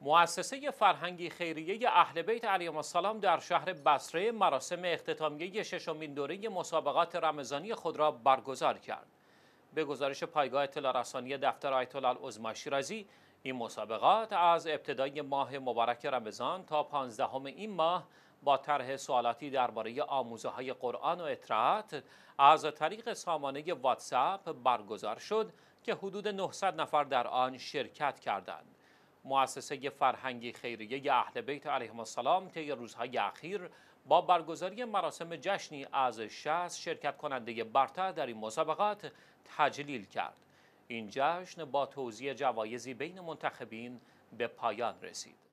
مؤسسه فرهنگی خیریه اهل بیت علیهم السلام در شهر بصره مراسم اختتامیه ششمین دوره مسابقات رمضانی خود را برگزار کرد. به گزارش پایگاه اطلاع رسانی دفتر آیت الله شیرازی این مسابقات از ابتدای ماه مبارک رمضان تا پانزدهم این ماه با طرح سوالاتی درباره آموزه های قرآن و اطراعت از طریق سامانه واتساپ برگزار شد که حدود 900 نفر در آن شرکت کردند. مؤسسه فرهنگی خیریه اهل بیت علیهم السلام طی روزهای اخیر با برگزاری مراسم جشنی از شهست شرکت کننده برتر در این مسابقات تجلیل کرد. این جشن با توضیح جوایزی بین منتخبین به پایان رسید.